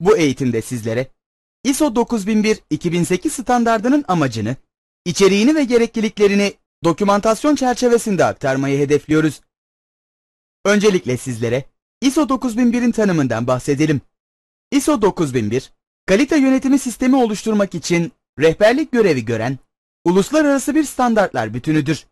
Bu eğitimde sizlere ISO 9001-2008 standardının amacını, içeriğini ve gerekliliklerini dokümantasyon çerçevesinde aktarmayı hedefliyoruz. Öncelikle sizlere ISO 9001'in tanımından bahsedelim. ISO 9001, kalite yönetimi sistemi oluşturmak için rehberlik görevi gören uluslararası bir standartlar bütünüdür.